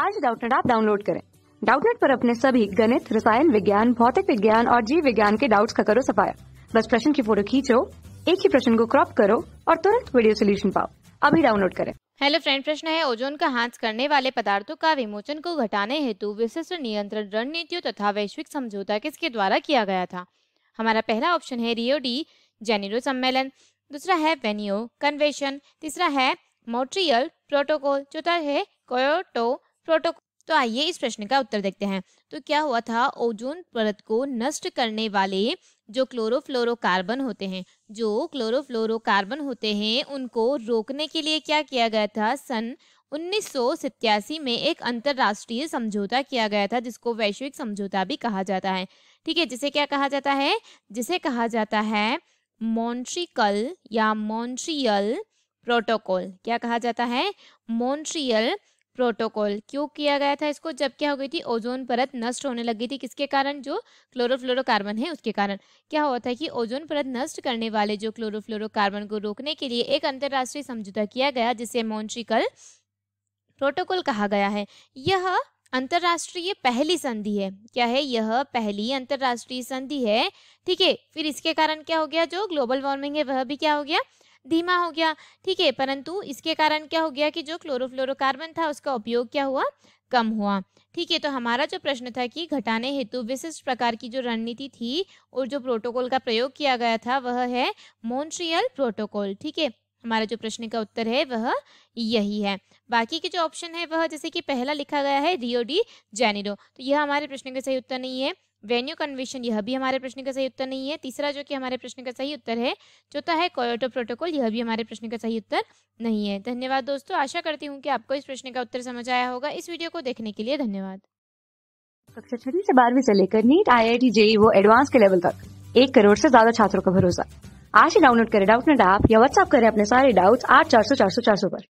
आज डाउटनेट आप डाउनलोड करें डाउटनेट पर अपने सभी गणित रसायन विज्ञान भौतिक विज्ञान और जीव विज्ञान के डाउट्स का करो सफाया बस प्रश्न की फोटो खींचो एक ही प्रश्न को क्रॉप करो और तुरंत वीडियो सोल्यूशन पाओ अभी डाउनलोड करें हेलो फ्रेंड प्रश्न है ओजोन का हाथ करने वाले पदार्थों का विमोचन को घटाने हेतु विशिष्ट नियंत्रण रणनीतियों तथा वैश्विक समझौता किसके द्वारा किया गया था हमारा पहला ऑप्शन है रियो डी जेनेरो सम्मेलन दूसरा है वेनियो कन्वेशन तीसरा है मोट्रियल प्रोटोकॉल चौथा है कोयोटो प्रोटोकॉल तो आइए इस प्रश्न का उत्तर देखते हैं तो क्या हुआ था ओजोन परत को नष्ट करने वाले जो क्लोरोफ्लोरोकार्बन होते हैं जो क्लोरोफ्लोरोकार्बन होते हैं उनको रोकने के लिए क्या किया गया था सन उन्नीस में एक अंतर्राष्ट्रीय समझौता किया गया था जिसको वैश्विक समझौता भी कहा जाता है ठीक है जिसे क्या कहा जाता है जिसे कहा जाता है मॉन्ट्रिकल या मॉन्ट्रियल प्रोटोकॉल क्या कहा जाता है मॉन्ट्रियल प्रोटोकॉल क्यों किया गया था इसको जब क्या हो गई थी ओजोन परत नष्ट होने लगी थी किसके कारण जो क्लोरोफ्लोरोकार्बन है उसके कारण क्या हुआ था कि ओजोन परत नष्ट करने वाले जो क्लोरोफ्लोरोकार्बन को रोकने के लिए एक अंतर्राष्ट्रीय समझौता किया गया जिसे मॉन्ट्रिकल प्रोटोकॉल कहा गया है यह अंतर्राष्ट्रीय पहली संधि है क्या है यह पहली अंतर्राष्ट्रीय संधि है ठीक है फिर इसके कारण क्या हो गया जो ग्लोबल वार्मिंग है वह भी क्या हो गया धीमा हो गया ठीक है परंतु इसके कारण क्या हो गया कि जो क्लोरोफ्लोरोकार्बन था उसका उपयोग क्या हुआ कम हुआ ठीक है तो हमारा जो प्रश्न था कि घटाने हेतु विशिष्ट प्रकार की जो रणनीति थी और जो प्रोटोकॉल का प्रयोग किया गया था वह है मोन्ट्रियल प्रोटोकॉल ठीक है हमारा जो प्रश्न का उत्तर है वह यही है बाकी के जो ऑप्शन है वह जैसे कि पहला लिखा गया है रियो डी जेनेरो तो यह हमारे प्रश्न का सही उत्तर नहीं है वेन्यू कन्वेशन यह भी हमारे प्रश्न का सही उत्तर नहीं है तीसरा जो कि हमारे प्रश्न का सही उत्तर है चौथा तो है कोयोटो प्रोटोकॉल यह भी हमारे प्रश्न का सही उत्तर नहीं है धन्यवाद दोस्तों आशा करती हूँ कि आपको इस प्रश्न का उत्तर समझ आया होगा इस वीडियो को देखने के लिए धन्यवाद कक्षा छठी से बारहवीं से लेकर NEET I I T JEE वो एडवांस के लेवल तक एक करोड़ से ज्यादा छात्रों का भरोसा आज ही डाउनलोड करें डाउट नेट ऐप या व्हाट्सअप करें अपने सारे डाउट्स आठ चार सौ चार सौ चार सौ पर